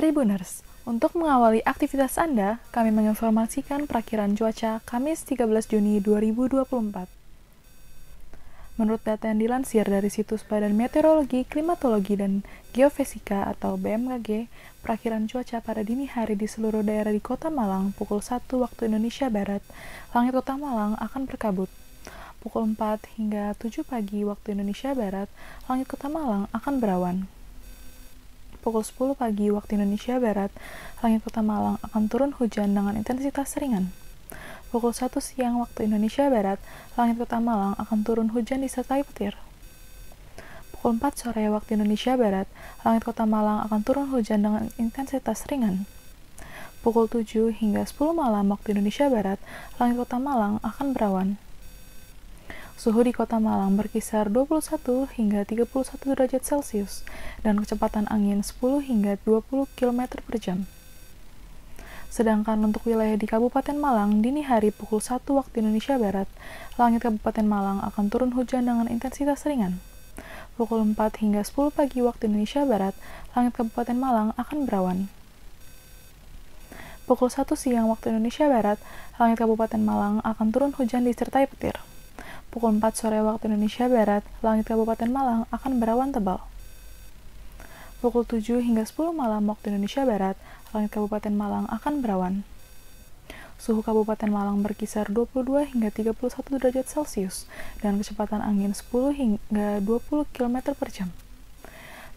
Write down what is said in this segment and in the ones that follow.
Tribuners, untuk mengawali aktivitas Anda, kami menginformasikan perakiran cuaca Kamis 13 Juni 2024. Menurut data yang dilansir dari situs Badan Meteorologi, Klimatologi, dan Geofisika atau BMKG, perakiran cuaca pada dini hari di seluruh daerah di kota Malang pukul 1 waktu Indonesia Barat, langit kota Malang akan berkabut. Pukul 4 hingga 7 pagi waktu Indonesia Barat, langit kota Malang akan berawan pukul 10 pagi waktu Indonesia Barat, langit kota Malang akan turun hujan dengan intensitas ringan. Pukul 1 siang waktu Indonesia Barat, langit kota Malang akan turun hujan disertai petir. Pukul 4 sore waktu Indonesia Barat, langit kota Malang akan turun hujan dengan intensitas ringan. Pukul 7 hingga 10 malam waktu Indonesia Barat, langit kota Malang akan berawan. Suhu di kota Malang berkisar 21 hingga 31 derajat Celcius dan kecepatan angin 10 hingga 20 km per jam. Sedangkan untuk wilayah di Kabupaten Malang, dini hari pukul 1 waktu Indonesia Barat, langit Kabupaten Malang akan turun hujan dengan intensitas ringan. Pukul 4 hingga 10 pagi waktu Indonesia Barat, langit Kabupaten Malang akan berawan. Pukul 1 siang waktu Indonesia Barat, langit Kabupaten Malang akan turun hujan disertai petir pukul 4 sore waktu Indonesia Barat, langit Kabupaten Malang akan berawan tebal. Pukul 7 hingga 10 malam waktu Indonesia Barat, langit Kabupaten Malang akan berawan. Suhu Kabupaten Malang berkisar 22 hingga 31 derajat Celcius dan kecepatan angin 10 hingga 20 km per jam.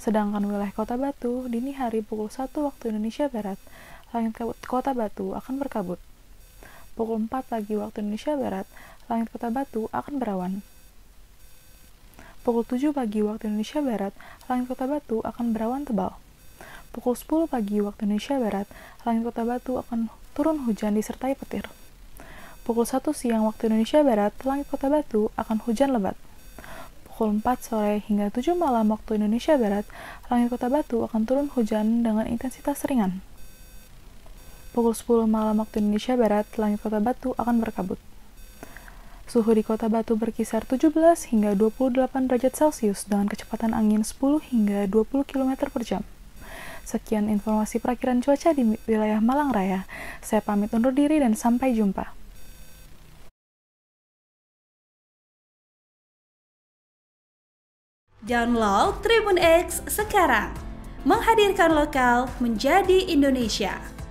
Sedangkan wilayah Kota Batu, dini hari pukul 1 waktu Indonesia Barat, langit Kota Batu akan berkabut pukul 4 pagi waktu Indonesia Barat, langit kota Batu akan berawan. Pukul 7 pagi waktu Indonesia Barat, langit kota Batu akan berawan tebal. Pukul 10 pagi waktu Indonesia Barat, langit kota Batu akan turun hujan disertai petir. Pukul 1 siang waktu Indonesia Barat, langit kota Batu akan hujan lebat. Pukul 4 sore hingga 7 malam waktu Indonesia Barat, langit kota Batu akan turun hujan dengan intensitas ringan. Pukul 10 malam waktu Indonesia Barat, langit kota Batu akan berkabut. Suhu di kota Batu berkisar 17 hingga 28 derajat Celcius dengan kecepatan angin 10 hingga 20 km per jam. Sekian informasi perakiran cuaca di wilayah Malang Raya. Saya pamit undur diri dan sampai jumpa. Download Tribun X sekarang. Menghadirkan lokal menjadi Indonesia.